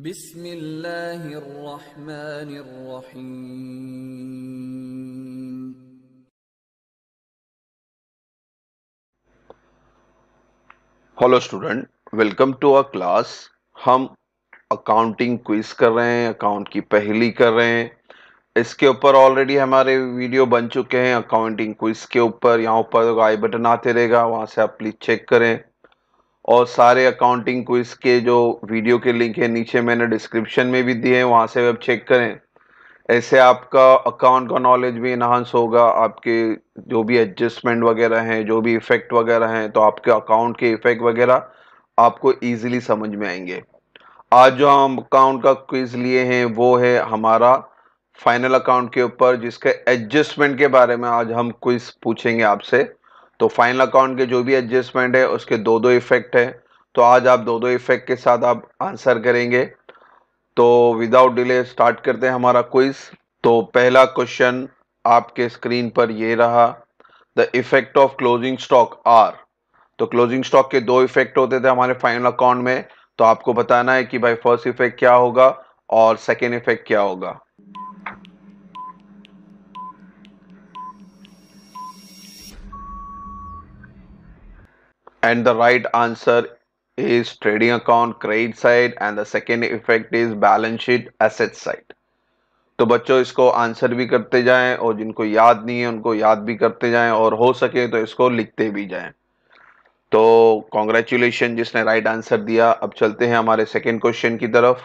Hello student welcome to a class हम accounting quiz कर रहे हैं अकाउंट की पहली कर रहे हैं इसके ऊपर ऑलरेडी हमारे वीडियो बन चुके हैं अकाउंटिंग क्विज के ऊपर यहाँ ऊपर आई बटन आते रहेगा वहां से आप प्लीज चेक करें और सारे अकाउंटिंग क्विज के जो वीडियो के लिंक है नीचे मैंने डिस्क्रिप्शन में भी दिए हैं वहाँ से आप चेक करें ऐसे आपका अकाउंट का नॉलेज भी इन्हांस होगा आपके जो भी एडजस्टमेंट वगैरह हैं जो भी इफ़ेक्ट वगैरह हैं तो आपके अकाउंट के इफ़ेक्ट वगैरह आपको ईजिली समझ में आएंगे आज जो हम अकाउंट का क्विज लिए हैं वो है हमारा फाइनल अकाउंट के ऊपर जिसके एडजस्टमेंट के बारे में आज हम क्विज पूछेंगे आपसे तो फाइनल अकाउंट के जो भी एडजस्टमेंट है उसके दो दो इफ़ेक्ट है तो आज आप दो दो इफ़ेक्ट के साथ आप आंसर करेंगे तो विदाउट डिले स्टार्ट करते हैं हमारा क्विज़ तो पहला क्वेश्चन आपके स्क्रीन पर ये रहा the effect of closing stock are तो क्लोजिंग स्टॉक के दो इफ़ेक्ट होते थे हमारे फाइनल अकाउंट में तो आपको बताना है कि भाई फर्स्ट इफ़ेक्ट क्या होगा और सेकेंड इफ़ेक्ट क्या होगा and the right answer is trading account credit side and the second effect is balance sheet asset side तो बच्चों इसको आंसर भी करते जाएं और जिनको याद नहीं है उनको याद भी करते जाएं और हो सके तो इसको लिखते भी जाएं तो कॉन्ग्रेचुलेशन जिसने राइट आंसर दिया अब चलते हैं हमारे सेकेंड क्वेश्चन की तरफ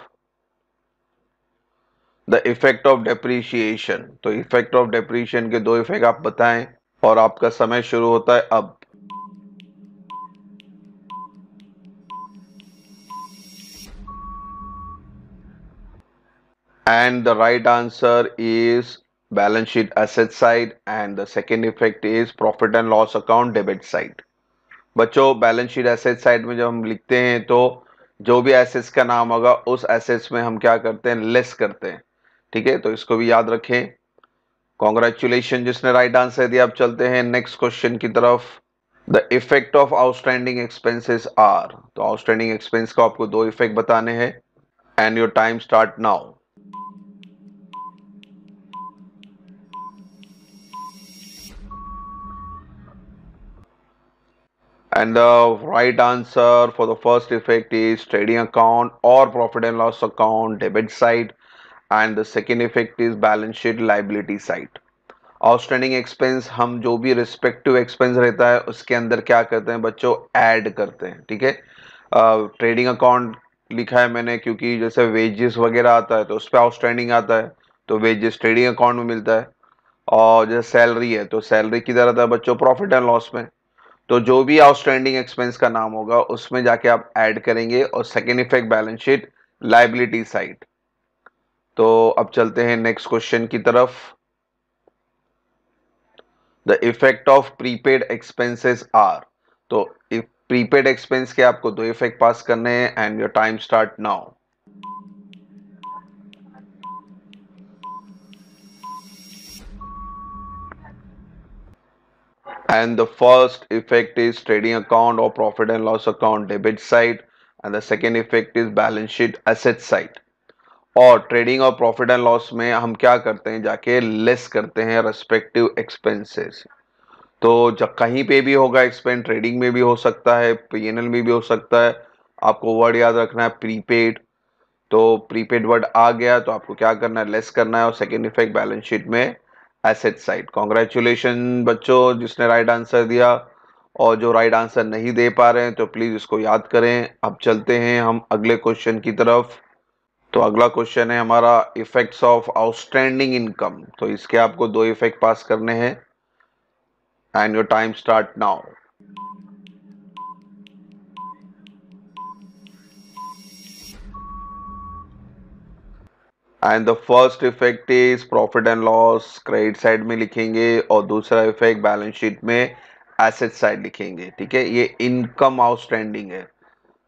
द इफेक्ट ऑफ डेप्रीशिएशन तो इफेक्ट ऑफ डेप्रीशिएशन के दो इफेक्ट आप बताएं और आपका समय शुरू होता है अब and the right answer is balance sheet asset side and the second effect is profit and loss account debit side बच्चों बैलेंस शीट एसेट साइड में जब हम लिखते हैं तो जो भी एसेट्स का नाम होगा उस एसेट्स में हम क्या करते हैं लेस करते हैं ठीक है तो इसको भी याद रखें कॉन्ग्रेचुलेशन जिसने राइट आंसर दिया अब चलते हैं नेक्स्ट क्वेश्चन की तरफ the effect of outstanding expenses are तो आउटस्टैंडिंग एक्सपेंस का आपको दो इफेक्ट बताने हैं and your time start now and the right answer for the first effect is trading account or profit and loss account debit side and the second effect is balance sheet liability side outstanding expense हम जो भी respective expense रहता है उसके अंदर क्या करते हैं बच्चों ऐड करते हैं ठीक है ट्रेडिंग अकाउंट लिखा है मैंने क्योंकि जैसे वेजेस वगैरह आता है तो उस पर आउटस्टैंडिंग आता है तो वेजेस ट्रेडिंग अकाउंट में मिलता है और जैसे सैलरी है तो सैलरी किधर आता है बच्चों प्रॉफिट एंड लॉस में तो जो भी आउटस्टैंडिंग एक्सपेंस का नाम होगा उसमें जाके आप ऐड करेंगे और second effect balance sheet liability side तो अब चलते हैं नेक्स्ट क्वेश्चन की तरफ the effect of prepaid expenses are तो प्रीपेड एक्सपेंस के आपको दो इफेक्ट पास करने हैं and your time start now and the first effect is trading account or profit and loss account debit side and the second effect is balance sheet asset side और trading और profit and loss में हम क्या करते हैं जाके less करते हैं रेस्पेक्टिव एक्सपेंसेस तो जब कहीं पे भी होगा एक्सपेंस ट्रेडिंग में भी हो सकता है पी एन एल में भी हो सकता है आपको वर्ड याद रखना है प्रीपेड तो प्रीपेड वर्ड आ गया तो आपको क्या करना है लेस करना है और सेकेंड इफेक्ट बैलेंस शीट में एसेट साइड कॉन्ग्रेचुलेशन बच्चों जिसने राइट आंसर दिया और जो राइट आंसर नहीं दे पा रहे हैं तो प्लीज़ इसको याद करें अब चलते हैं हम अगले क्वेश्चन की तरफ तो अगला क्वेश्चन है हमारा इफेक्ट्स ऑफ आउटस्टैंडिंग इनकम तो इसके आपको दो इफेक्ट पास करने हैं and your time start now and the first effect is profit and loss credit side में लिखेंगे और दूसरा इफेक्ट बैलेंस शीट में एसेट साइड लिखेंगे ठीक है ये इनकम आउटस्टैंडिंग है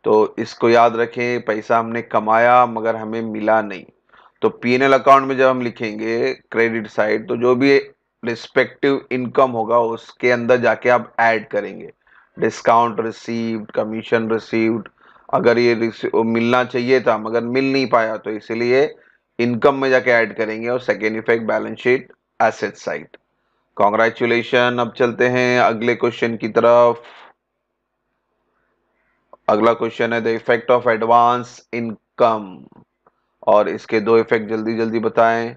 तो इसको याद रखें पैसा हमने कमाया मगर हमें मिला नहीं तो पी अकाउंट में जब हम लिखेंगे क्रेडिट साइड तो जो भी रिस्पेक्टिव इनकम होगा उसके अंदर जाके आप ऐड करेंगे डिस्काउंट रिसीव्ड कमीशन रिसीव्ड अगर ये मिलना चाहिए था मगर मिल नहीं पाया तो इसीलिए इनकम में जाके ऐड करेंगे और second effect balance sheet asset side congratulation अब चलते हैं अगले क्वेश्चन की तरफ अगला क्वेश्चन है the effect of advance income और इसके दो इफेक्ट जल्दी जल्दी बताएं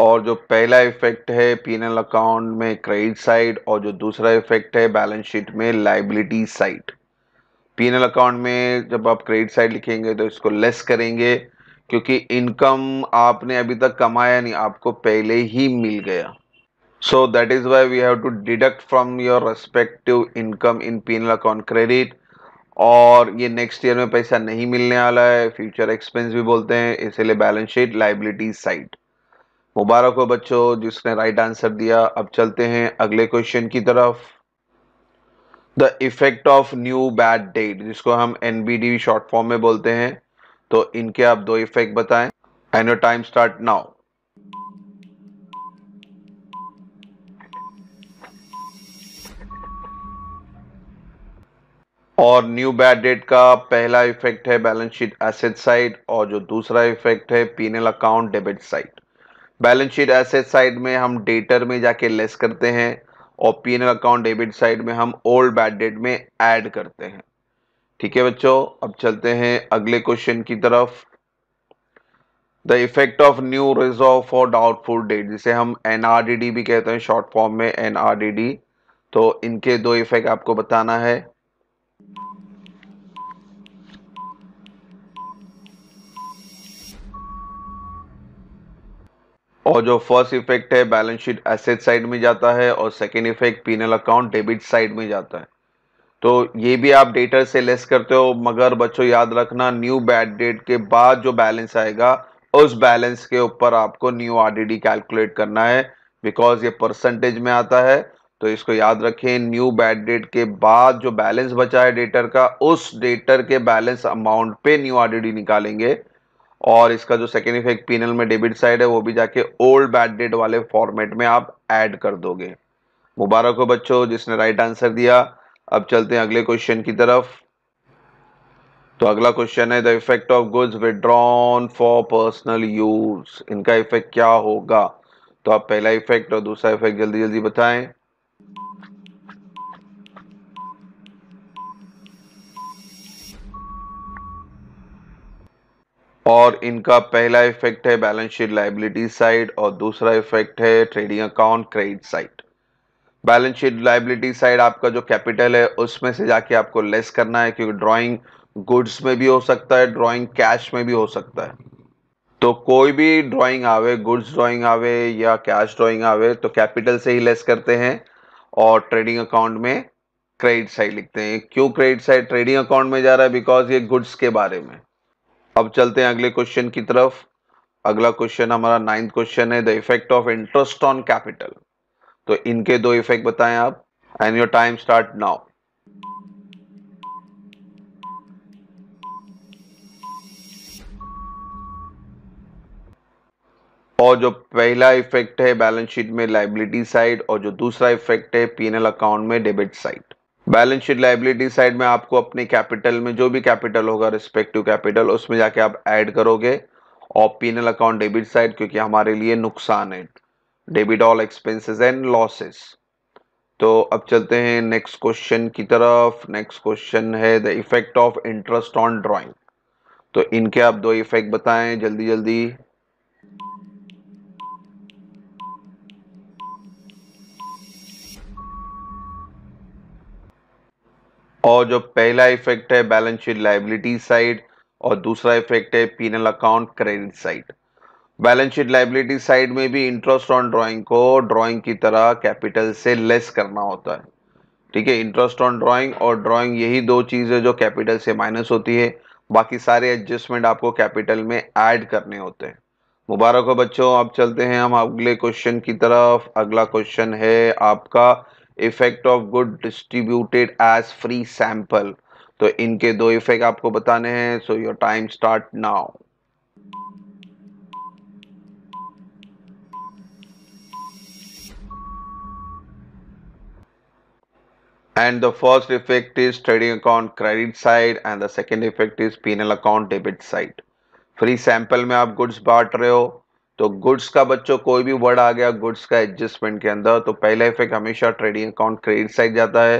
और जो पहला इफेक्ट है पीनल अकाउंट में क्रेडिट साइड और जो दूसरा इफेक्ट है बैलेंस शीट में लाइबिलिटी साइड पीनल अकाउंट में जब आप क्रेडिट साइड लिखेंगे तो इसको लेस करेंगे क्योंकि इनकम आपने अभी तक कमाया नहीं आपको पहले ही मिल गया so that is why we have to deduct from your respective income in penal account credit और ये नेक्स्ट ईयर में पैसा नहीं मिलने वाला है फ्यूचर एक्सपेंस भी बोलते हैं इसलिए बैलेंस शीट लाइबिलिटी साइड मुबारक हो बच्चों जिसने राइट आंसर दिया अब चलते हैं अगले क्वेश्चन की तरफ the effect of new bad debt जिसको हम एनबीडी शॉर्ट फॉर्म में बोलते हैं तो इनके आप दो इफेक्ट बताएं and your time start now और न्यू बैड डेट का पहला इफेक्ट है बैलेंस शीट एसेट साइड और जो दूसरा इफेक्ट है penal account debit side balance sheet asset side में हम डेटर में जाके लेस करते हैं और P N account debit side में हम ओल्ड बैड डेट में ऐड करते हैं ठीक है बच्चों अब चलते हैं अगले क्वेश्चन की तरफ the effect of new reserve for doubtful debt जिसे हम एन भी कहते हैं शॉर्ट फॉर्म में एन तो इनके दो इफेक्ट आपको बताना है और जो फर्स्ट इफेक्ट है बैलेंस शीट एसेट साइड में जाता है और second effect penal account debit side में जाता है तो ये भी आप डेटर से लेस करते हो मगर बच्चों याद रखना न्यू बैड डेट के बाद जो बैलेंस आएगा उस बैलेंस के ऊपर आपको न्यू आरडीडी कैलकुलेट करना है बिकॉज ये परसेंटेज में आता है तो इसको याद रखें न्यू बैड डेट के बाद जो बैलेंस बचा है डेटर का उस डेटर के बैलेंस अमाउंट पे न्यू आरडीडी निकालेंगे और इसका जो सेकेंड इफेक्ट पीनल में डेबिट साइड है वो भी जाके ओल्ड बैड डेट वाले फॉर्मेट में आप ऐड कर दोगे मुबारक हो बच्चों जिसने राइट आंसर दिया अब चलते हैं अगले क्वेश्चन की तरफ तो अगला क्वेश्चन है the effect of goods withdrawn for personal use इनका इफेक्ट क्या होगा तो आप पहला इफेक्ट और दूसरा इफेक्ट जल्दी जल्दी बताएं और इनका पहला इफेक्ट है बैलेंस शीट लाइबिलिटी साइड और दूसरा इफेक्ट है trading account credit side balance sheet liability side आपका जो कैपिटल है उसमें से जाके आपको लेस करना है क्योंकि ड्राइंग गुड्स में भी हो सकता है ड्राइंग कैश में भी हो सकता है तो कोई भी ड्राइंग आवे गुड्स ड्राइंग आवे या कैश ड्राइंग आवे तो कैपिटल से ही लेस करते हैं और ट्रेडिंग अकाउंट में क्रेडिट साइड लिखते हैं क्यों क्रेडिट साइड ट्रेडिंग अकाउंट में जा रहा है बिकॉज ये गुड्स के बारे में अब चलते हैं अगले क्वेश्चन की तरफ अगला क्वेश्चन हमारा नाइन्थ क्वेश्चन है the effect of interest on capital तो इनके दो इफेक्ट बताएं आप and your time start now और जो पहला इफेक्ट है बैलेंस शीट में लाइबिलिटी साइड और जो दूसरा इफेक्ट है पीएनएल अकाउंट में debit side balance sheet liability side में आपको अपने कैपिटल में जो भी कैपिटल होगा रिस्पेक्टिव कैपिटल उसमें जाके आप ऐड करोगे और पीनल अकाउंट डेबिट साइड क्योंकि हमारे लिए नुकसान है debit all expenses and losses तो अब चलते हैं नेक्स्ट क्वेश्चन की तरफ नेक्स्ट क्वेश्चन है the effect of interest on drawing तो इनके आप दो इफेक्ट बताएं जल्दी जल्दी और जो पहला इफेक्ट है बैलेंस शीट लाइबिलिटी साइड और दूसरा इफेक्ट है penal account credit side balance sheet liability side में भी इंटरेस्ट ऑन ड्राइंग को ड्राइंग की तरह कैपिटल से लेस करना होता है ठीक है इंटरेस्ट ऑन ड्राइंग और ड्राइंग यही दो चीज़ें जो कैपिटल से माइनस होती है बाकी सारे एडजस्टमेंट आपको कैपिटल में ऐड करने होते हैं मुबारक हो बच्चों अब चलते हैं हम अगले क्वेश्चन की तरफ अगला क्वेश्चन है आपका effect of good distributed as free sample तो इनके दो इफेक्ट आपको बताने हैं so your time start now and the first effect is trading account credit side and the second effect is penal account debit side free sample में आप goods बांट रहे हो तो गुड्स का बच्चों कोई भी वर्ड आ गया गुड्स का एडजस्टमेंट के अंदर तो पहला इफेक्ट हमेशा ट्रेडिंग अकाउंट क्रेडिट साइड जाता है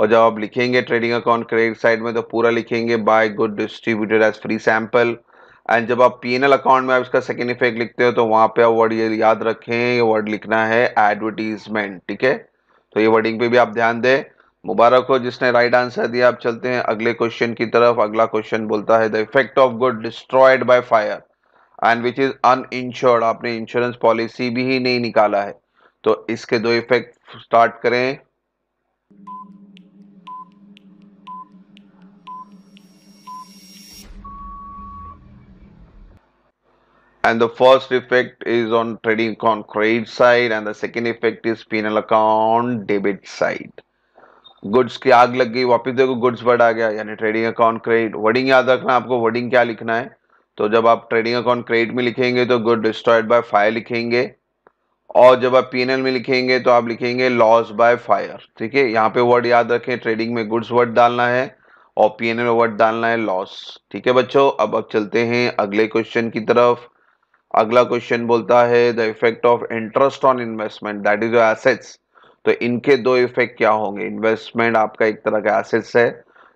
और जब आप लिखेंगे ट्रेडिंग अकाउंट क्रेडिट साइड में तो पूरा लिखेंगे by good distributed as free sample and जब आप पी अकाउंट में आप इसका सेकेंड इफेक्ट लिखते हो तो वहाँ पे आप वर्ड ये याद रखें ये वर्ड लिखना है एडवर्टीजमेंट ठीक है तो ये वर्डिंग पे भी आप ध्यान दें मुबारक हो जिसने राइट आंसर दिया आप चलते हैं अगले क्वेश्चन की तरफ अगला क्वेश्चन बोलता है the effect of good destroyed by fire and which is uninsured आपने इंश्योरेंस पॉलिसी भी ही नहीं निकाला है तो इसके दो इफेक्ट स्टार्ट करें and the first effect is on trading account credit side and the second effect is penal account debit side goods की आग लग गई वापिस देखो गुड्स बढ़ आ गया यानी ट्रेडिंग अकाउंट क्रेडिट वर्डिंग याद रखना आपको वर्डिंग क्या लिखना है तो जब आप ट्रेडिंग अकाउंट क्रेडिट में लिखेंगे तो गुड डिस्ट्रॉयड बाय फायर लिखेंगे और जब आप पी में लिखेंगे तो आप लिखेंगे लॉस बाय फायर ठीक है यहाँ पे वर्ड याद रखें ट्रेडिंग में गुड्स वर्ड डालना है और पी में वर्ड डालना है लॉस ठीक है बच्चों अब अब चलते हैं अगले क्वेश्चन की तरफ अगला क्वेश्चन बोलता है the effect of interest on investment that is assets तो इनके दो इफेक्ट क्या होंगे इन्वेस्टमेंट आपका एक तरह का एसेट्स है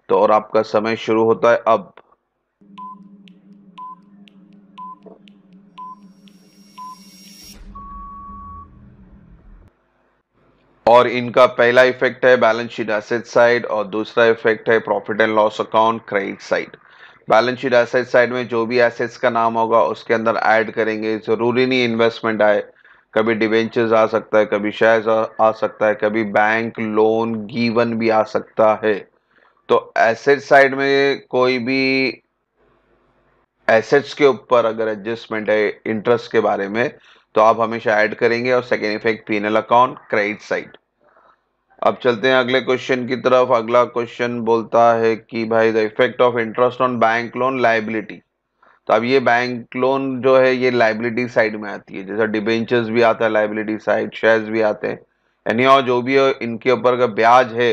तो और आपका समय शुरू होता है अब और इनका पहला इफेक्ट है बैलेंस शीट एसेट साइड और दूसरा इफेक्ट है profit and loss account credit side balance sheet asset side में जो भी एसेट्स का नाम होगा उसके अंदर ऐड करेंगे ज़रूरी नहीं इन्वेस्टमेंट आए कभी डिवेंचर्स आ सकता है कभी शेयर्स आ, आ सकता है कभी बैंक लोन गीवन भी आ सकता है तो एसेट साइड में कोई भी एसेट्स के ऊपर अगर एडजस्टमेंट है इंटरेस्ट के बारे में तो आप हमेशा ऐड करेंगे और second effect L account credit side अब चलते हैं अगले क्वेश्चन की तरफ अगला क्वेश्चन बोलता है कि भाई the effect of interest on bank loan liability तो अब ये बैंक लोन जो है ये लाइबिलिटी साइड में आती है जैसा डिबेंचर्स भी आता है लाइबिलिटी साइड शेयर्स भी आते हैं यानी और जो भी इनके ऊपर का ब्याज है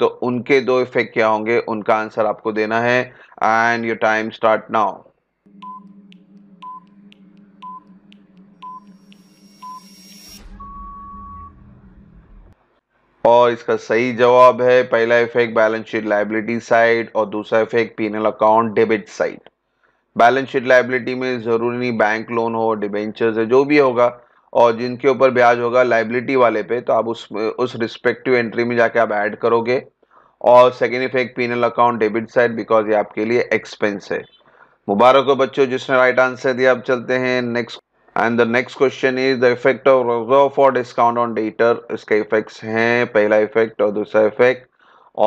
तो उनके दो इफेक्ट क्या होंगे उनका आंसर आपको देना है and your time start now और इसका सही जवाब है पहला effect balance sheet liability side और दूसरा effect penal account debit side balance sheet liability में ज़रूरी नहीं बैंक लोन हो डिबेंचर्स है जो भी होगा और जिनके ऊपर ब्याज होगा लाइबिलिटी वाले पे तो आप उस उस रिस्पेक्टिव एंट्री में जाके आप ऐड करोगे और second effect penal account debit side because ये आपके लिए एक्सपेंस है मुबारक हो बच्चों जिसने राइट आंसर दिया अब चलते हैं next and the next question is the effect of reserve for discount on debtor इसके इफेक्ट्स हैं पहला इफेक्ट और दूसरा इफेक्ट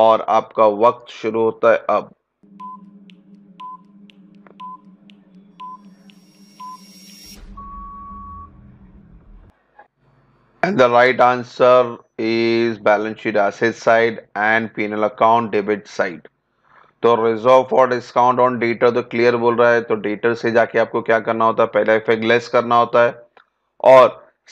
और आपका वक्त शुरू होता है अब and the right answer is balance sheet asset side and penal account debit side. तो reserve for discount on debtor तो क्लियर बोल रहा है तो डेटर से जाके आपको क्या करना होता है पहला इफेक्ट लेस करना होता है और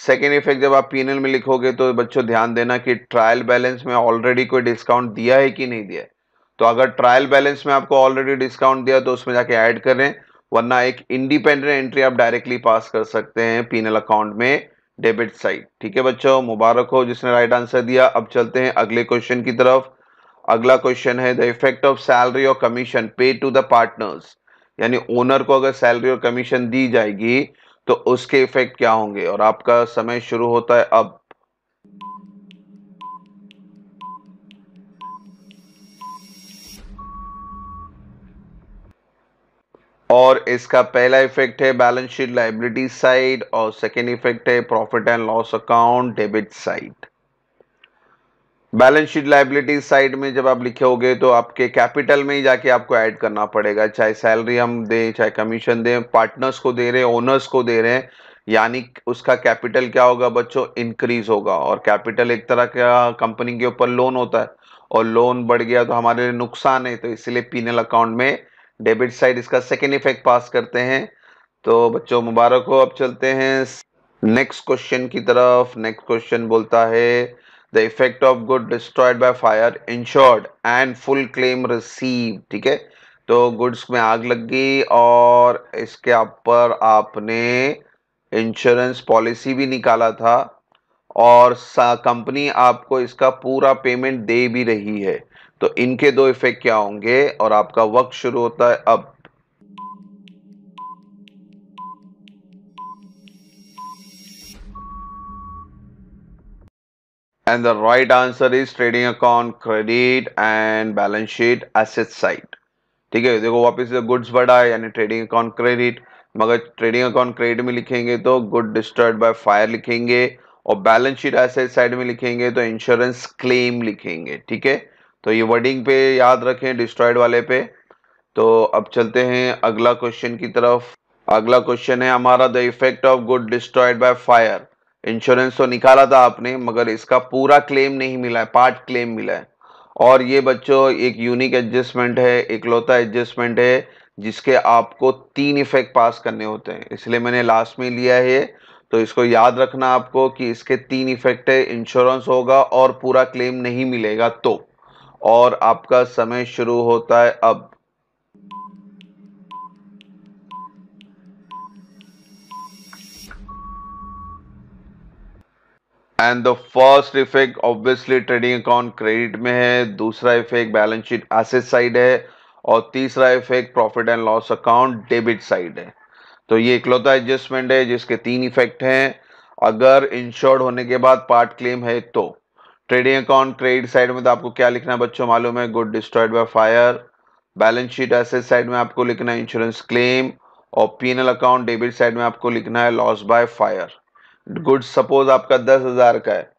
सेकेंड इफेक्ट जब आप पीनल में लिखोगे तो बच्चों ध्यान देना कि ट्रायल बैलेंस में ऑलरेडी कोई डिस्काउंट दिया है कि नहीं दिया है तो अगर ट्रायल बैलेंस में आपको ऑलरेडी डिस्काउंट दिया तो उसमें जाके ऐड करें वरना एक इंडिपेंडेंट एंट्री आप डायरेक्टली पास कर सकते हैं पीनल अकाउंट में डेबिट साइड ठीक है बच्चों मुबारक हो जिसने राइट आंसर दिया अब चलते हैं अगले क्वेश्चन की तरफ अगला क्वेश्चन है द इफेक्ट ऑफ सैलरी और commission pay to the partners यानी ओनर को अगर सैलरी और कमीशन दी जाएगी तो उसके इफेक्ट क्या होंगे और आपका समय शुरू होता है अब और इसका पहला इफेक्ट है बैलेंस शीट लाइबिलिटी साइड और सेकेंड इफेक्ट है profit and loss account debit side balance sheet liability side में जब आप लिखोगे तो आपके कैपिटल में ही जाके आपको ऐड करना पड़ेगा चाहे सैलरी हम दें चाहे कमीशन दें पार्टनर्स को दे रहे हैं ओनर्स को दे रहे हैं यानी उसका कैपिटल क्या होगा बच्चों इंक्रीज होगा और कैपिटल एक तरह का कंपनी के ऊपर लोन होता है और लोन बढ़ गया तो हमारे लिए नुकसान है तो इसलिए पीनल अकाउंट में डेबिट साइड इसका सेकेंड इफेक्ट पास करते हैं तो बच्चों मुबारक हो अब चलते हैं नेक्स्ट क्वेश्चन की तरफ नेक्स्ट क्वेश्चन बोलता है the effect of good destroyed by fire insured and full claim receive ठीक है तो गुड्स में आग लग गई और इसके ऊपर आपने इंश्योरेंस पॉलिसी भी निकाला था और कंपनी आपको इसका पूरा पेमेंट दे भी रही है तो इनके दो इफेक्ट क्या होंगे और आपका वक्त शुरू होता है अब and the right answer is trading account credit and balance sheet asset side ठीक है देखो वापस से गुड्स बढ़ा है यानी ट्रेडिंग अकाउंट क्रेडिट मगर ट्रेडिंग अकाउंट क्रेडिट में लिखेंगे तो गुड डिस्टर्ब बाय फायर लिखेंगे और बैलेंस शीट एसेट साइड में लिखेंगे तो इंश्योरेंस क्लेम लिखेंगे ठीक है तो ये वर्डिंग पे याद रखें डिस्ट्रॉयड वाले पे तो अब चलते हैं अगला क्वेश्चन की तरफ अगला क्वेश्चन है हमारा the effect of good destroyed by fire insurance तो निकाला था आपने मगर इसका पूरा क्लेम नहीं मिला है पार्ट क्लेम मिला है और ये बच्चों एक यूनिक एडजस्टमेंट है इकलौता एडजस्टमेंट है जिसके आपको तीन इफेक्ट पास करने होते हैं इसलिए मैंने लास्ट में लिया है तो इसको याद रखना आपको कि इसके तीन इफेक्ट है इंश्योरेंस होगा और पूरा क्लेम नहीं मिलेगा तो और आपका समय शुरू होता है अब and the first effect obviously trading account credit में है दूसरा effect balance sheet asset side है और तीसरा effect profit and loss account debit side है तो ये इकलौता एडजस्टमेंट है जिसके तीन इफेक्ट हैं अगर इंश्योर्ड होने के बाद पार्ट क्लेम है तो ट्रेडिंग अकाउंट क्रेडिट साइड में तो आपको क्या लिखना है बच्चों मालूम है good destroyed by fire balance sheet asset side में आपको लिखना है इंश्योरेंस क्लेम और पीएनएल अकाउंट डेबिट साइड में आपको लिखना है loss by fire goods suppose आपका दस हज़ार का है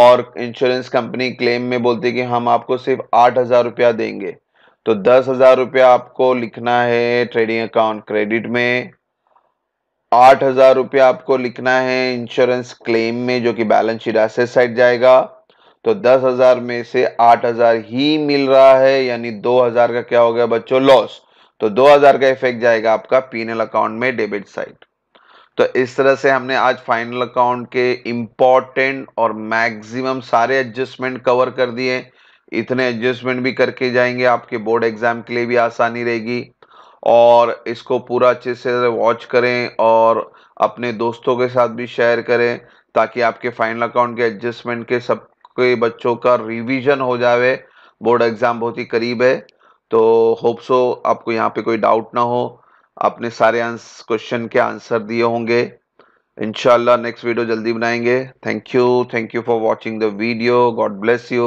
और इंश्योरेंस कंपनी क्लेम में बोलती है कि हम आपको सिर्फ आठ हज़ार रुपया देंगे तो दस हज़ार रुपया आपको लिखना है ट्रेडिंग अकाउंट क्रेडिट में आठ हज़ार रुपया आपको लिखना है इंश्योरेंस क्लेम में जो कि बैलेंस शीट ऐसे साइड जाएगा तो दस हज़ार में से आठ हज़ार ही मिल रहा है यानी दो हज़ार का क्या हो गया बच्चों लॉस तो दो हज़ार का इफेक्ट जाएगा आपका पीएनएल अकाउंट में डेबिट साइड तो इस तरह से हमने आज फाइनल अकाउंट के इम्पॉर्टेंट और मैक्सिमम सारे एडजस्टमेंट कवर कर दिए इतने एडजस्टमेंट भी करके जाएंगे आपके बोर्ड एग्ज़ाम के लिए भी आसानी रहेगी और इसको पूरा अच्छे से वॉच करें और अपने दोस्तों के साथ भी शेयर करें ताकि आपके फाइनल अकाउंट के एडजस्टमेंट के सबके बच्चों का रिविजन हो जाए बोर्ड एग्ज़ाम बहुत ही करीब है तो होप सो आपको यहाँ पे कोई डाउट ना हो आपने सारे क्वेश्चन के आंसर दिए होंगे इनशाला नेक्स्ट वीडियो जल्दी बनाएंगे thank you thank you for watching the video God bless you